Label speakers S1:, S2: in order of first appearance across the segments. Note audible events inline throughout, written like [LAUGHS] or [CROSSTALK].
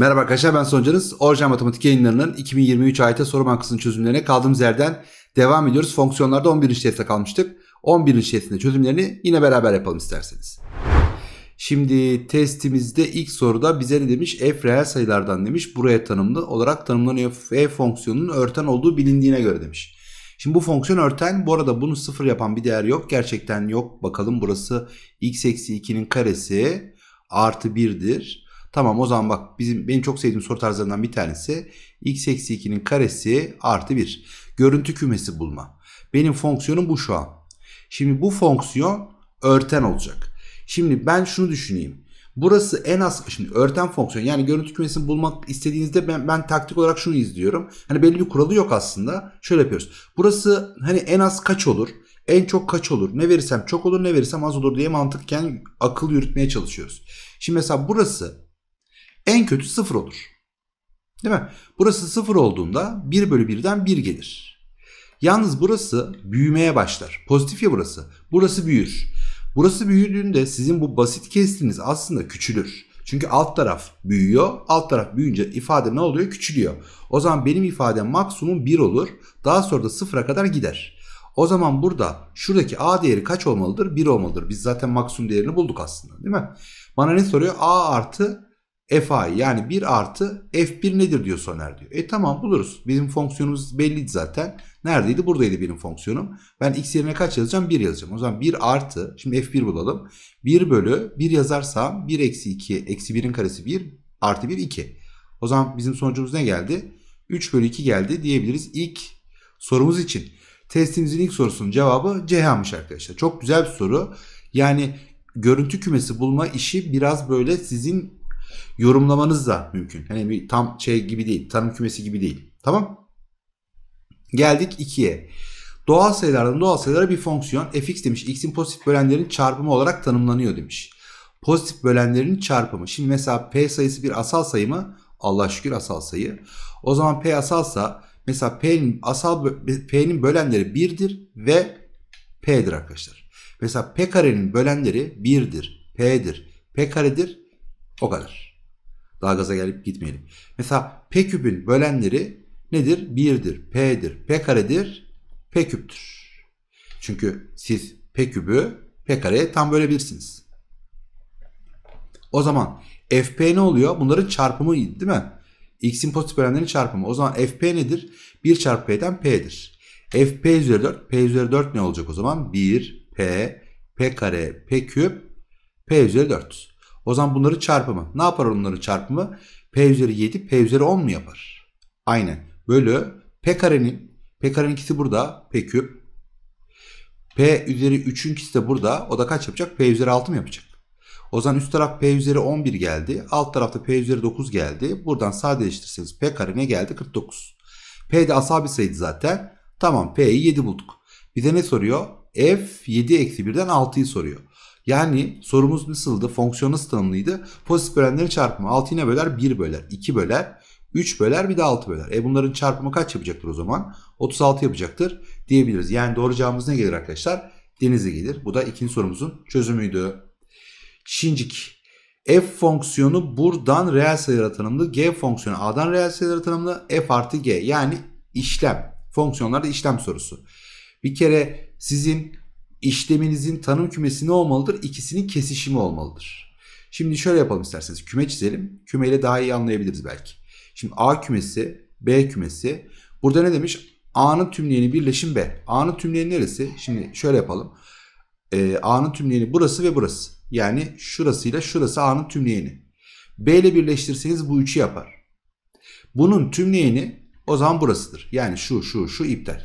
S1: Merhaba arkadaşlar ben Soncanız. Orjinal Matematik yayınlarının 2023 AYT soru bankasının çözümlerine kaldığımız yerden devam ediyoruz. Fonksiyonlarda 11. teste kalmıştık. 11. testin çözümlerini yine beraber yapalım isterseniz. Şimdi testimizde ilk soruda bize ne demiş? F reel sayılardan demiş. Buraya tanımlı olarak tanımlanıyor. F fonksiyonunun örten olduğu bilindiğine göre demiş. Şimdi bu fonksiyon örten. Bu arada bunu sıfır yapan bir değer yok. Gerçekten yok. Bakalım burası x eksi 2'nin karesi artı 1'dir. Tamam o zaman bak bizim benim çok sevdiğim soru tarzlarından bir tanesi x eksi 2'nin karesi artı 1. Görüntü kümesi bulma. Benim fonksiyonum bu şu an. Şimdi bu fonksiyon örten olacak. Şimdi ben şunu düşüneyim. Burası en az şimdi örten fonksiyon yani görüntü kümesini bulmak istediğinizde ben, ben taktik olarak şunu izliyorum. Hani belli bir kuralı yok aslında. Şöyle yapıyoruz. Burası hani en az kaç olur? En çok kaç olur? Ne verirsem çok olur ne verirsem az olur diye mantıkken akıl yürütmeye çalışıyoruz. Şimdi mesela burası en kötü 0 olur. Değil mi? Burası 0 olduğunda 1 bölü 1'den 1 gelir. Yalnız burası büyümeye başlar. Pozitif ya burası. Burası büyür. Burası büyüdüğünde sizin bu basit kestiğiniz aslında küçülür. Çünkü alt taraf büyüyor. Alt taraf büyüyünce ifade ne oluyor? Küçülüyor. O zaman benim ifadem maksimum 1 olur. Daha sonra da 0'a kadar gider. O zaman burada şuradaki a değeri kaç olmalıdır? 1 olmalıdır. Biz zaten maksimum değerini bulduk aslında değil mi? Bana ne soruyor? a artı Fi yani 1 artı f1 nedir diyor Soner diyor. E tamam buluruz. Bizim fonksiyonumuz belliydi zaten. Neredeydi? Buradaydı benim fonksiyonum. Ben x yerine kaç yazacağım? 1 yazacağım. O zaman 1 artı şimdi f1 bulalım. 1 bölü 1 yazarsam 1 eksi 2 eksi 1'in karesi 1 artı 1 2. O zaman bizim sonucumuz ne geldi? 3 bölü 2 geldi diyebiliriz ilk sorumuz için. Testimizin ilk sorusunun cevabı Ceyhan'mış arkadaşlar. Çok güzel bir soru. Yani görüntü kümesi bulma işi biraz böyle sizin Yorumlamanız da mümkün. Hani bir tam şey gibi değil. Tanım kümesi gibi değil. Tamam. Geldik 2'ye. Doğal sayılardan doğal sayılara bir fonksiyon fx demiş. X'in pozitif bölenlerin çarpımı olarak tanımlanıyor demiş. Pozitif bölenlerin çarpımı. Şimdi mesela P sayısı bir asal sayı mı? Allah şükür asal sayı. O zaman P asalsa mesela P'nin asal P'nin bölenleri 1'dir ve P'dir arkadaşlar. Mesela P karenin bölenleri 1'dir, P'dir, P karedir, o kadar. Daha gaza gelip gitmeyelim. Mesela P küpün bölenleri nedir? 1'dir, P'dir, P karedir, P küptür. Çünkü siz P kübü P kareye tam bölebilirsiniz. O zaman FP ne oluyor? Bunların çarpımı değil mi? X'in pozitif bölenlerinin çarpımı. O zaman FP nedir? 1 çarpı P'den P'dir. FP üzeri 4. P üzeri 4 ne olacak o zaman? 1 P, P kare, P küp, P üzeri 4. O zaman bunları çarpımı. Ne yapar onların çarpımı? P üzeri 7 P üzeri 10 mu yapar? Aynen. Bölü P karenin P karenin ikisi burada. P küp. P üzeri 3'ün ikisi de burada. O da kaç yapacak? P üzeri 6 mı yapacak? O zaman üst taraf P üzeri 11 geldi. Alt tarafta P üzeri 9 geldi. Buradan sadeleştirirseniz P kare ne geldi? 49. P de asabi sayıydı zaten. Tamam P'yi 7 bulduk. Bize ne soruyor? F 7 eksi 1'den 6'yı soruyor. Yani sorumuz nasıldı? Fonksiyon nasıl tanımlıydı? Pozitif bölenleri çarpımı. 6 yine böler 1 böler 2 böler 3 böler bir de 6 böler. E bunların çarpımı kaç yapacaktır o zaman? 36 yapacaktır diyebiliriz. Yani doğru cevabımız ne gelir arkadaşlar? Deniz'e gelir. Bu da ikinci sorumuzun çözümüydü. Şincik. F fonksiyonu buradan reel sayılara tanımlı. G fonksiyonu A'dan reel sayılara tanımlı. F artı G yani işlem. Fonksiyonlarda işlem sorusu. Bir kere sizin işleminizin tanım kümesi ne olmalıdır? İkisinin kesişimi olmalıdır. Şimdi şöyle yapalım isterseniz. Küme çizelim. Kümeyle daha iyi anlayabiliriz belki. Şimdi A kümesi, B kümesi. Burada ne demiş? A'nın tümleyeni birleşim B. A'nın tümleyeni neresi? Şimdi şöyle yapalım. Ee, A'nın tümleyeni burası ve burası. Yani şurasıyla şurası A'nın tümleyeni. B ile birleştirseniz bu üçü yapar. Bunun tümleyeni o zaman burasıdır. Yani şu şu şu iptal.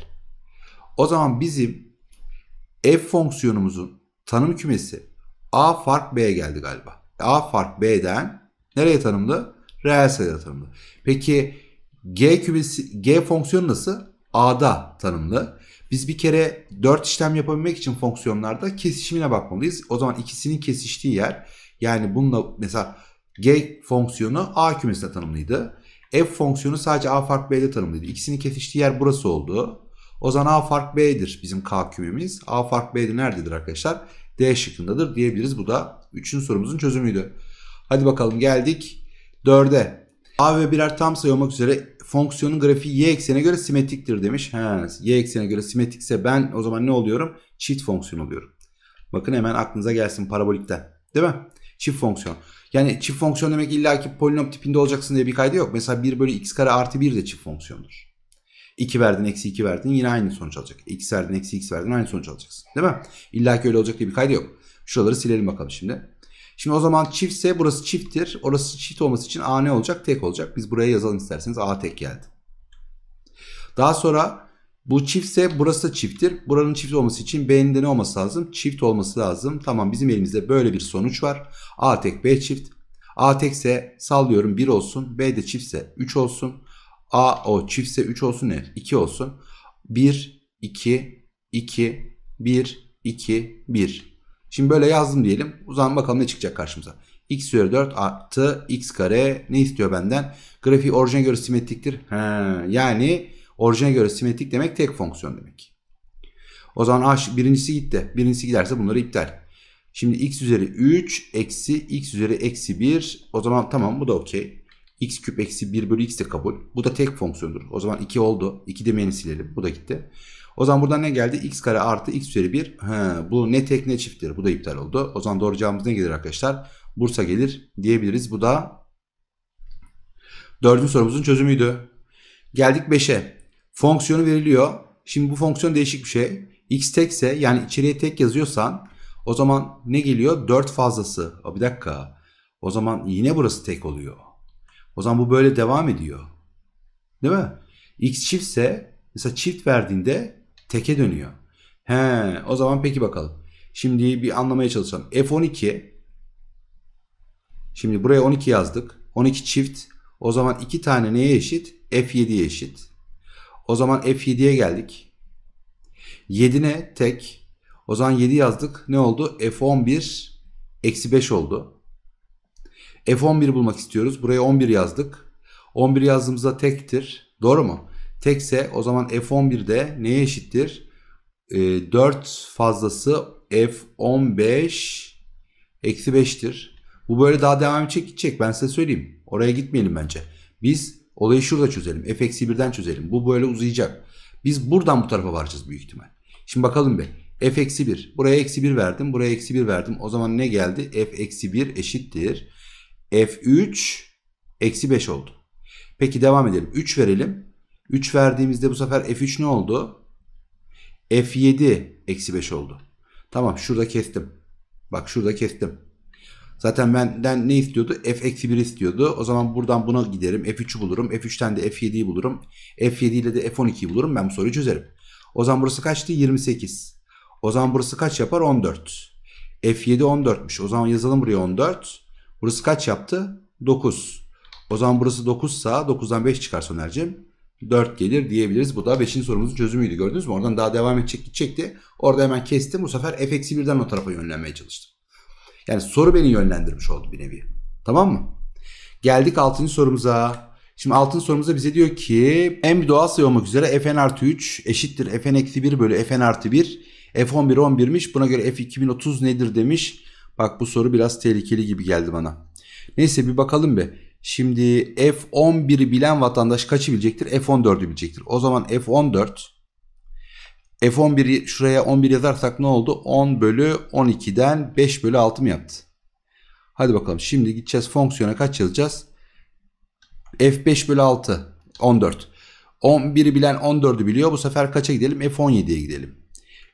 S1: O zaman bizim f fonksiyonumuzun tanım kümesi a fark b'ye geldi galiba. a fark b'den nereye tanımlı? Reel sayıda tanımlı. Peki g kümesi g fonksiyonu nasıl? a'da tanımlı. Biz bir kere 4 işlem yapabilmek için fonksiyonlarda kesişimine bakmalıyız. O zaman ikisinin kesiştiği yer yani bununla mesela g fonksiyonu a kümesine tanımlıydı. F fonksiyonu sadece a fark b'de tanımlıydı. İkisinin kesiştiği yer burası oldu. O zaman A fark B'dir bizim K kümemiz. A fark B'de nerededir arkadaşlar? D şıkkındadır diyebiliriz. Bu da 3. sorumuzun çözümüydü. Hadi bakalım geldik 4'e. A ve birer tam sayı olmak üzere fonksiyonun grafiği y eksene göre simetriktir demiş. He, y eksene göre simetrikse ben o zaman ne oluyorum? Çift fonksiyon oluyorum. Bakın hemen aklınıza gelsin parabolikten. Değil mi? Çift fonksiyon. Yani çift fonksiyon demek illa ki polinom tipinde olacaksın diye bir kaydı yok. Mesela 1 bölü x kare artı 1 de çift fonksiyondur. 2 verdin eksi 2 verdin yine aynı sonuç alacak. X verdin eksi x verdin aynı sonuç alacaksın. Değil mi? İlla ki öyle olacak diye bir kaydı yok. Şuraları silelim bakalım şimdi. Şimdi o zaman çiftse burası çifttir. Orası çift olması için A ne olacak? Tek olacak. Biz buraya yazalım isterseniz. A tek geldi. Daha sonra bu çiftse burası da çifttir. Buranın çift olması için B'nin de ne olması lazım? Çift olması lazım. Tamam bizim elimizde böyle bir sonuç var. A tek B çift. A tekse sallıyorum 1 olsun. B de çiftse 3 olsun. A o çiftse 3 olsun ne? 2 olsun. 1 2 2 1 2 1. Şimdi böyle yazdım diyelim. O zaman bakalım ne çıkacak karşımıza. x üzeri 4 artı x kare ne istiyor benden? Grafiği orijine göre simetriktir. He, yani orijine göre simetrik demek tek fonksiyon demek. O zaman h birincisi gitti. Birincisi giderse bunları iptal. Şimdi x üzeri 3 eksi x üzeri eksi 1. O zaman tamam bu da okey x küp eksi 1 bölü x de kabul. Bu da tek fonksiyondur. O zaman 2 oldu. 2 demeyeni silelim. Bu da gitti. O zaman buradan ne geldi? x kare artı x üzeri 1. He, bu ne tek ne çifttir. Bu da iptal oldu. O zaman doğru cevabımız ne gelir arkadaşlar? Bursa gelir diyebiliriz. Bu da dördüncü sorumuzun çözümüydü. Geldik 5'e. Fonksiyonu veriliyor. Şimdi bu fonksiyon değişik bir şey. x tekse yani içeriye tek yazıyorsan o zaman ne geliyor? 4 fazlası. bir dakika. O zaman yine burası tek oluyor. O zaman bu böyle devam ediyor. Değil mi? X çiftse mesela çift verdiğinde teke dönüyor. He, o zaman peki bakalım. Şimdi bir anlamaya çalışalım. F12 Şimdi buraya 12 yazdık. 12 çift. O zaman 2 tane neye eşit? F7'ye eşit. O zaman F7'ye geldik. 7 Tek. O zaman 7 yazdık. Ne oldu? F11 eksi 5 oldu. F11 bulmak istiyoruz. Buraya 11 yazdık. 11 yazdığımızda tektir. Doğru mu? Tekse o zaman f de neye eşittir? E, ee, 4 fazlası F15 eksi 5'tir. Bu böyle daha devam edecek gidecek. Ben size söyleyeyim. Oraya gitmeyelim bence. Biz olayı şurada çözelim. F eksi 1'den çözelim. Bu böyle uzayacak. Biz buradan bu tarafa varacağız büyük ihtimal. Şimdi bakalım bir. F eksi 1. Buraya eksi 1 verdim. Buraya eksi 1 verdim. O zaman ne geldi? F eksi 1 eşittir. F3 eksi 5 oldu. Peki devam edelim. 3 verelim. 3 verdiğimizde bu sefer F3 ne oldu? F7 eksi 5 oldu. Tamam şurada kestim. Bak şurada kestim. Zaten benden ne istiyordu? F eksi 1 istiyordu. O zaman buradan buna giderim. F3'ü bulurum. F3'ten de F7'yi bulurum. F7 ile de F12'yi bulurum. Ben bu soruyu çözerim. O zaman burası kaçtı? 28. O zaman burası kaç yapar? 14. F7 14'müş. O zaman yazalım buraya 14. Burası kaç yaptı? 9. O zaman burası 9 ise 9'dan 5 çıkar Soner'cim. 4 gelir diyebiliriz. Bu da 5. sorumuzun çözümüydü gördünüz mü? Oradan daha devam edecek gidecekti. Orada hemen kestim. Bu sefer f-1'den o tarafa yönlenmeye çalıştım. Yani soru beni yönlendirmiş oldu bir nevi. Tamam mı? Geldik 6. sorumuza. Şimdi 6. sorumuza bize diyor ki en bir doğal sayı olmak üzere fn artı 3 eşittir fn eksi 1 bölü fn artı 1. f11 11'miş. Buna göre f2030 nedir demiş. Bak bu soru biraz tehlikeli gibi geldi bana. Neyse bir bakalım be. Şimdi F11'i bilen vatandaş kaçı bilecektir? F14'ü bilecektir. O zaman F14 F11'i şuraya 11 yazarsak ne oldu? 10 bölü 12'den 5 bölü 6 mı yaptı? Hadi bakalım şimdi gideceğiz fonksiyona kaç yazacağız? F5 bölü 6 14. 11'i bilen 14'ü biliyor. Bu sefer kaça gidelim? F17'ye gidelim.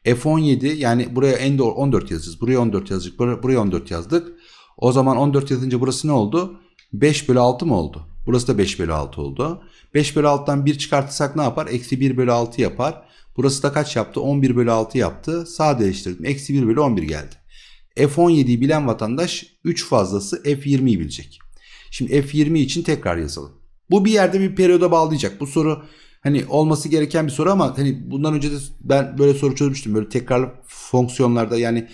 S1: F17 yani buraya endor 14 yazacağız. Buraya 14 yazdık. Buraya 14 yazdık. O zaman 14 yazınca burası ne oldu? 5 bölü 6 mı oldu? Burası da 5 bölü 6 oldu. 5 bölü 6'dan 1 çıkartırsak ne yapar? Eksi 1 bölü 6 yapar. Burası da kaç yaptı? 11 bölü 6 yaptı. Sadeleştirdim. Eksi 1 bölü 11 geldi. F17'yi bilen vatandaş 3 fazlası F20'yi bilecek. Şimdi F20 için tekrar yazalım. Bu bir yerde bir periyoda bağlayacak. Bu soru hani olması gereken bir soru ama hani bundan önce de ben böyle soru çözmüştüm. Böyle tekrarlı fonksiyonlarda yani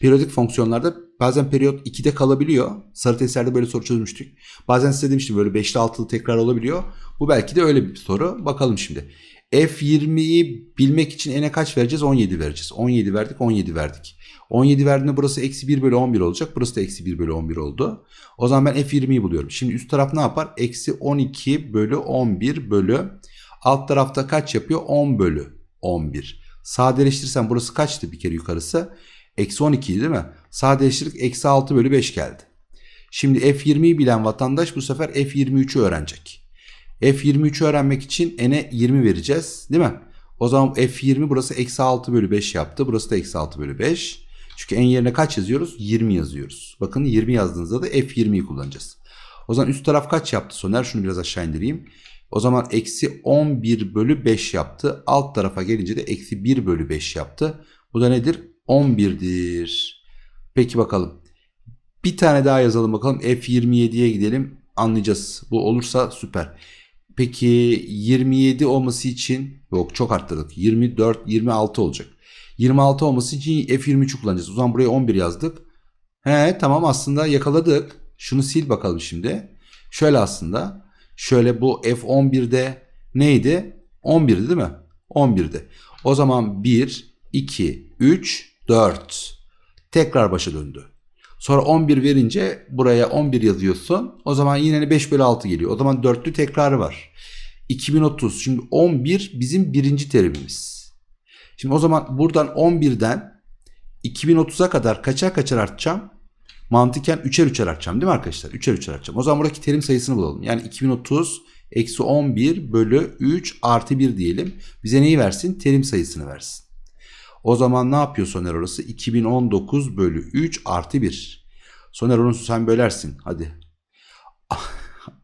S1: periyodik fonksiyonlarda bazen periyot 2'de kalabiliyor. Sarı testlerde böyle soru çözmüştük. Bazen size demiştim böyle 5'li 6'lı tekrar olabiliyor. Bu belki de öyle bir soru. Bakalım şimdi. F20'yi bilmek için n'e kaç vereceğiz? 17 vereceğiz. 17 verdik, 17 verdik. 17 verdiğinde burası eksi 1 bölü 11 olacak. Burası da eksi 1 bölü 11 oldu. O zaman ben F20'yi buluyorum. Şimdi üst taraf ne yapar? Eksi 12 bölü 11 bölü Alt tarafta kaç yapıyor? 10 bölü 11. Sadeleştirirsen burası kaçtı bir kere yukarısı? Eksi 12 değil mi? Sadeleştirdik eksi 6 bölü 5 geldi. Şimdi F20'yi bilen vatandaş bu sefer F23'ü öğrenecek. F23'ü öğrenmek için n'e 20 vereceğiz değil mi? O zaman F20 burası eksi 6 bölü 5 yaptı. Burası da eksi 6 bölü 5. Çünkü en yerine kaç yazıyoruz? 20 yazıyoruz. Bakın 20 yazdığınızda da F20'yi kullanacağız. O zaman üst taraf kaç yaptı Soner? Şunu biraz aşağı indireyim. O zaman eksi 11 bölü 5 yaptı. Alt tarafa gelince de eksi 1 bölü 5 yaptı. Bu da nedir? 11'dir. Peki bakalım. Bir tane daha yazalım bakalım. F27'ye gidelim. Anlayacağız. Bu olursa süper. Peki 27 olması için yok çok arttırdık. 24, 26 olacak. 26 olması için F23 kullanacağız. O zaman buraya 11 yazdık. He tamam aslında yakaladık. Şunu sil bakalım şimdi. Şöyle aslında Şöyle bu F11'de neydi? 11'di değil mi? 11'di. O zaman 1, 2, 3, 4. Tekrar başa döndü. Sonra 11 verince buraya 11 yazıyorsun. O zaman yine 5 hani bölü 6 geliyor. O zaman dörtlü tekrarı var. 2030. Şimdi 11 bizim birinci terimimiz. Şimdi o zaman buradan 11'den 2030'a kadar kaça kaçar artacağım? Mantıken üçer üçer açacağım değil mi arkadaşlar? Üçer üçer açacağım. O zaman buradaki terim sayısını bulalım. Yani 2030 eksi 11 bölü 3 artı 1 diyelim. Bize neyi versin? Terim sayısını versin. O zaman ne yapıyor Soner orası? 2019 bölü 3 artı 1. Soner onu sen bölersin. Hadi.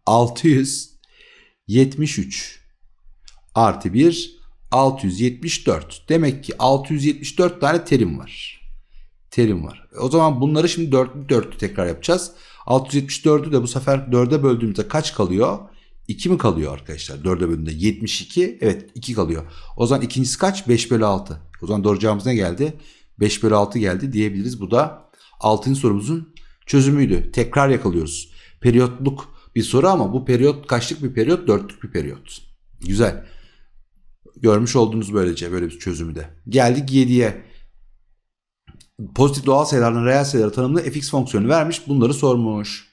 S1: 673 [LAUGHS] artı 1 674. Demek ki 674 tane terim var terim var. E, o zaman bunları şimdi dörtlü dörtlü tekrar yapacağız. 674'ü de bu sefer 4'e böldüğümüzde kaç kalıyor? 2 mi kalıyor arkadaşlar? 4'e bölümde 72. Evet 2 kalıyor. O zaman ikincisi kaç? 5 bölü 6. O zaman doğru cevabımız ne geldi? 5 bölü 6 geldi diyebiliriz. Bu da 6. sorumuzun çözümüydü. Tekrar yakalıyoruz. Periyotluk bir soru ama bu periyot kaçlık bir periyot? Dörtlük bir periyot. Güzel. Görmüş olduğunuz böylece böyle bir çözümü de. Geldik 7'ye pozitif doğal sayılardan reel sayılara tanımlı fx fonksiyonu vermiş. Bunları sormuş.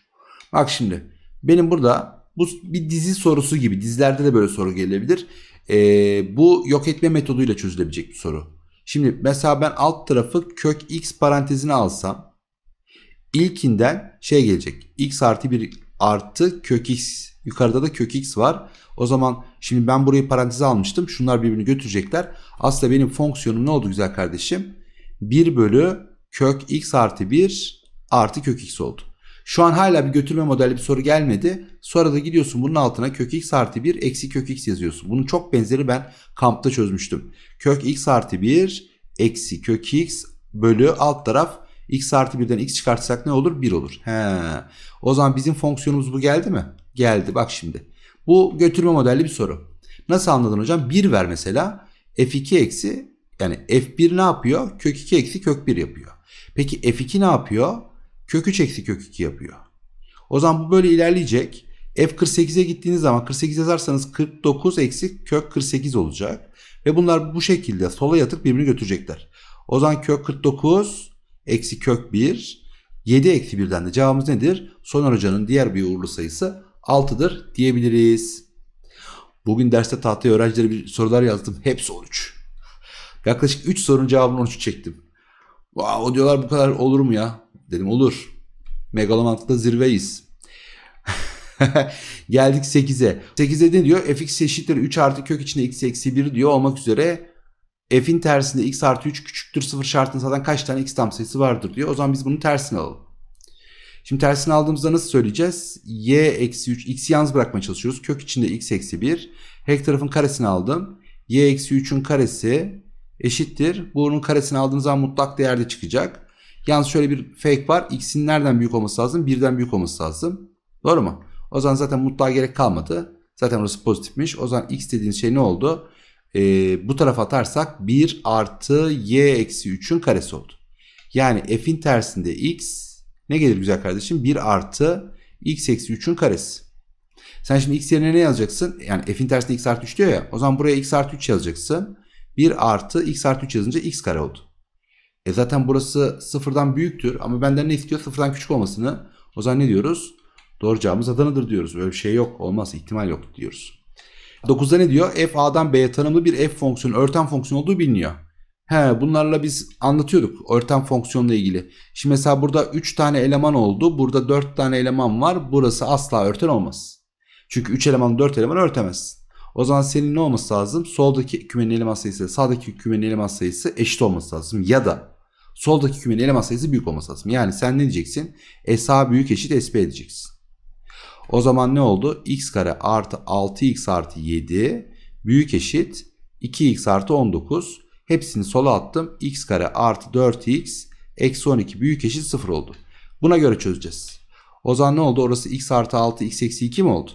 S1: Bak şimdi benim burada bu bir dizi sorusu gibi dizilerde de böyle soru gelebilir. Ee, bu yok etme metoduyla çözülebilecek bir soru. Şimdi mesela ben alt tarafı kök x parantezine alsam ilkinden şey gelecek. x artı 1 artı kök x. Yukarıda da kök x var. O zaman şimdi ben burayı paranteze almıştım. Şunlar birbirini götürecekler. Aslında benim fonksiyonum ne oldu güzel kardeşim? 1 bölü kök x artı 1 artı kök x oldu. Şu an hala bir götürme modeli bir soru gelmedi. Sonra da gidiyorsun bunun altına kök x artı 1 eksi kök x yazıyorsun. Bunun çok benzeri ben kampta çözmüştüm. Kök x artı 1 eksi kök x bölü alt taraf x artı 1'den x çıkartsak ne olur? 1 olur. He. O zaman bizim fonksiyonumuz bu geldi mi? Geldi bak şimdi. Bu götürme modelli bir soru. Nasıl anladın hocam? 1 ver mesela. f2 eksi yani F1 ne yapıyor? Kök 2 eksi kök 1 yapıyor. Peki F2 ne yapıyor? Kök 3 eksi kök 2 yapıyor. O zaman bu böyle ilerleyecek. F48'e gittiğiniz zaman 48 yazarsanız 49 eksi kök 48 olacak. Ve bunlar bu şekilde sola yatık birbirini götürecekler. O zaman kök 49 eksi kök 1 7 eksi 1'den de cevabımız nedir? Soner Hoca'nın diğer bir uğurlu sayısı 6'dır diyebiliriz. Bugün derste tahtaya öğrencilere bir sorular yazdım. Hepsi 13. Yaklaşık 3 sorunun cevabını 13 çektim. Vaa, Wow, diyorlar bu kadar olur mu ya? Dedim olur. Megalomantıkta zirveyiz. [LAUGHS] Geldik 8'e. 8'e ne diyor? fx eşittir 3 artı kök içinde x eksi 1 diyor olmak üzere f'in tersinde x artı 3 küçüktür 0 şartını zaten kaç tane x tam sayısı vardır diyor. O zaman biz bunun tersini alalım. Şimdi tersini aldığımızda nasıl söyleyeceğiz? y eksi 3 x'i yalnız bırakmaya çalışıyoruz. Kök içinde x eksi 1. Her tarafın karesini aldım. y eksi 3'ün karesi eşittir. Bunun karesini aldığınız zaman mutlak değerde çıkacak. Yalnız şöyle bir fake var. X'in nereden büyük olması lazım? Birden büyük olması lazım. Doğru mu? O zaman zaten mutlağa gerek kalmadı. Zaten orası pozitifmiş. O zaman x dediğin şey ne oldu? Ee, bu tarafa atarsak 1 artı y eksi 3'ün karesi oldu. Yani f'in tersinde x ne gelir güzel kardeşim? 1 artı x eksi 3'ün karesi. Sen şimdi x yerine ne yazacaksın? Yani f'in tersinde x artı 3 diyor ya. O zaman buraya x artı 3 yazacaksın. 1 artı x artı 3 yazınca x kare oldu. E zaten burası sıfırdan büyüktür ama benden ne istiyor? Sıfırdan küçük olmasını. O zaman ne diyoruz? Doğru cevabımız Adana'dır diyoruz. Böyle bir şey yok. Olmaz. ihtimal yok diyoruz. 9'da ne diyor? F A'dan B'ye tanımlı bir f fonksiyonu, örten fonksiyon olduğu biliniyor. He bunlarla biz anlatıyorduk örten fonksiyonla ilgili. Şimdi mesela burada 3 tane eleman oldu. Burada 4 tane eleman var. Burası asla örten olmaz. Çünkü 3 eleman 4 eleman örtemez. O zaman senin ne olması lazım? Soldaki kümenin eleman sayısı sağdaki kümenin eleman sayısı eşit olması lazım. Ya da soldaki kümenin eleman sayısı büyük olması lazım. Yani sen ne diyeceksin? SA büyük eşit SP edeceksin. O zaman ne oldu? X kare artı 6X artı 7 büyük eşit 2X artı 19. Hepsini sola attım. X kare artı 4X eksi 12 büyük eşit 0 oldu. Buna göre çözeceğiz. O zaman ne oldu? Orası X artı 6 X eksi 2 mi oldu?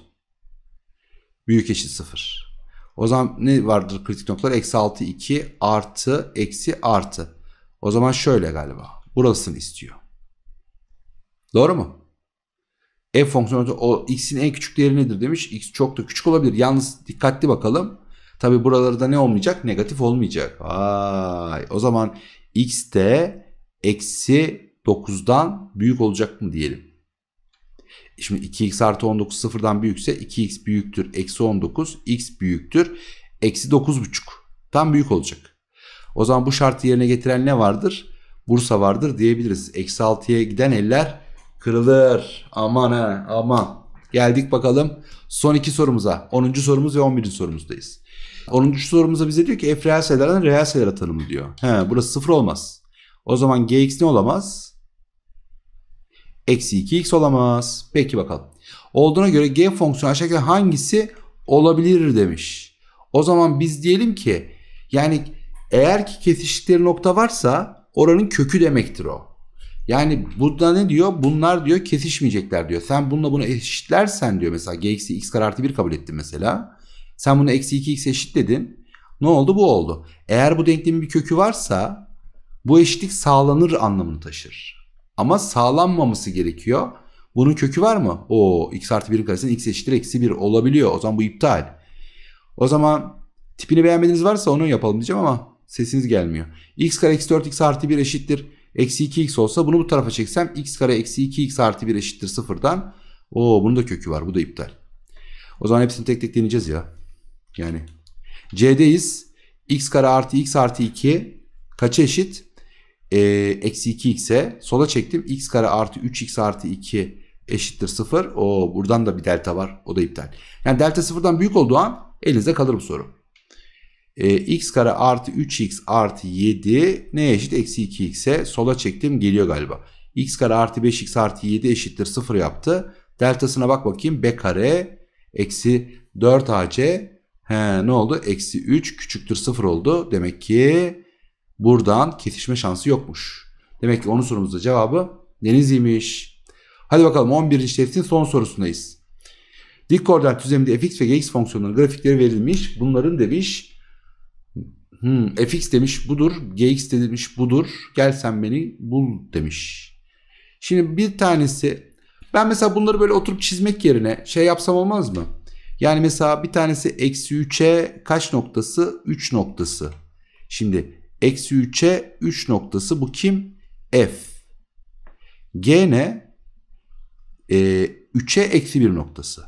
S1: büyük eşit 0. O zaman ne vardır kritik noktalar? Eksi 6, 2 artı eksi artı. O zaman şöyle galiba. Burasını istiyor. Doğru mu? F fonksiyonu o x'in en küçük değeri nedir demiş. X çok da küçük olabilir. Yalnız dikkatli bakalım. Tabi buralarda ne olmayacak? Negatif olmayacak. Vay. O zaman x de eksi 9'dan büyük olacak mı diyelim. Şimdi 2x artı 19 sıfırdan büyükse 2x büyüktür. Eksi 19 x büyüktür. Eksi 9,5 tam büyük olacak. O zaman bu şartı yerine getiren ne vardır? Bursa vardır diyebiliriz. Eksi 6'ya giden eller kırılır. Aman ha aman. Geldik bakalım son iki sorumuza. 10. sorumuz ve 11. sorumuzdayız. 10. sorumuza bize diyor ki f reel sayılardan reel sayılara tanımı diyor. He, burası sıfır olmaz. O zaman gx ne olamaz? Eksi 2x olamaz. Peki bakalım. Olduğuna göre g fonksiyonu aşağıdaki hangisi olabilir demiş. O zaman biz diyelim ki yani eğer ki kesiştikleri nokta varsa oranın kökü demektir o. Yani burada ne diyor? Bunlar diyor kesişmeyecekler diyor. Sen bununla bunu eşitlersen diyor mesela g eksi x kare artı 1 kabul ettin mesela. Sen bunu eksi 2x eşitledin. Ne oldu? Bu oldu. Eğer bu denklemin bir kökü varsa bu eşitlik sağlanır anlamını taşır. Ama sağlanmaması gerekiyor. Bunun kökü var mı? O x artı 1'in karesinden x eşittir eksi 1 olabiliyor. O zaman bu iptal. O zaman tipini beğenmediğiniz varsa onu yapalım diyeceğim ama sesiniz gelmiyor. x kare eksi 4 x artı 1 eşittir. Eksi 2x olsa bunu bu tarafa çeksem x kare eksi 2x artı 1 eşittir sıfırdan. Oo bunun da kökü var. Bu da iptal. O zaman hepsini tek tek deneyeceğiz ya. Yani C'deyiz. x kare artı x artı 2 kaça eşit? E, eksi 2x'e sola çektim. x kare artı 3x artı 2 eşittir 0. O buradan da bir delta var. O da iptal. Yani delta sıfırdan büyük olduğu an elinizde kalır bu soru. E, x kare artı 3x artı 7 ne eşit? Eksi 2x'e sola çektim geliyor galiba. x kare artı 5x artı 7 eşittir 0 yaptı. Deltasına bak bakayım. b kare eksi 4ac He, ne oldu? Eksi 3 küçüktür 0 oldu. Demek ki buradan kesişme şansı yokmuş. Demek ki onun sorumuzda cevabı denizliymiş. Hadi bakalım 11. testin son sorusundayız. Dik koordinat düzleminde fx ve gx fonksiyonlarının grafikleri verilmiş. Bunların demiş hmm, fx demiş budur, gx de demiş budur. Gel sen beni bul demiş. Şimdi bir tanesi ben mesela bunları böyle oturup çizmek yerine şey yapsam olmaz mı? Yani mesela bir tanesi eksi 3'e kaç noktası? 3 noktası. Şimdi Eksi 3'e 3 noktası bu kim? F. G ne? E, ee, 3'e eksi 1 noktası.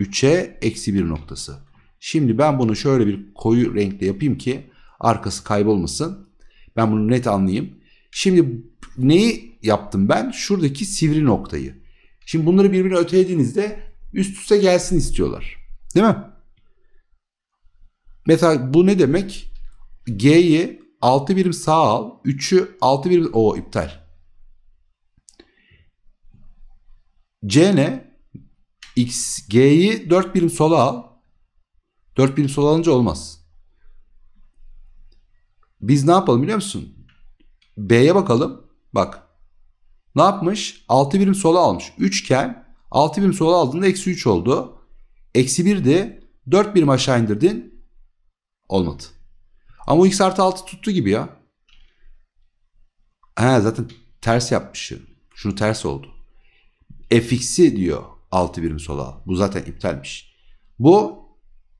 S1: 3'e eksi 1 noktası. Şimdi ben bunu şöyle bir koyu renkle yapayım ki arkası kaybolmasın. Ben bunu net anlayayım. Şimdi neyi yaptım ben? Şuradaki sivri noktayı. Şimdi bunları birbirine ötelediğinizde üst üste gelsin istiyorlar. Değil mi? Mesela bu ne demek? G'yi 6 birim sağ al. 3'ü 6 birim... o iptal. C ne? X, G'yi 4 birim sola al. 4 birim sola alınca olmaz. Biz ne yapalım biliyor musun? B'ye bakalım. Bak. Ne yapmış? 6 birim sola almış. Üçgen 6 birim sola aldığında eksi 3 oldu. Eksi 1'di. 4 birim aşağı indirdin. Olmadı. Ama o x artı 6 tuttu gibi ya. Ha zaten ters yapmışım. Şunu ters oldu. fx'i diyor 6 birim sola al. Bu zaten iptalmiş. Bu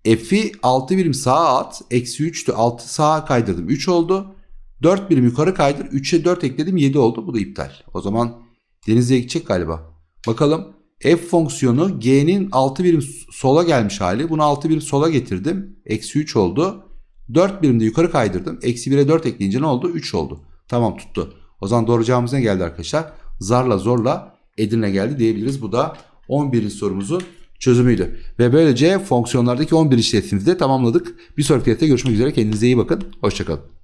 S1: f'i 6 birim sağa at. Eksi 3'tü 6 sağa kaydırdım 3 oldu. 4 birim yukarı kaydır. 3'e 4 ekledim 7 oldu. Bu da iptal. O zaman denize gidecek galiba. Bakalım f fonksiyonu g'nin 6 birim sola gelmiş hali. Bunu 6 birim sola getirdim. Eksi 3 oldu. 4 birimde yukarı kaydırdım. Eksi 1'e 4 ekleyince ne oldu? 3 oldu. Tamam tuttu. O zaman doğru cevabımız ne geldi arkadaşlar? Zarla zorla Edirne geldi diyebiliriz. Bu da 11. sorumuzun çözümüydü. Ve böylece fonksiyonlardaki 11 işletimizi de tamamladık. Bir sonraki videoda görüşmek üzere. Kendinize iyi bakın. Hoşçakalın.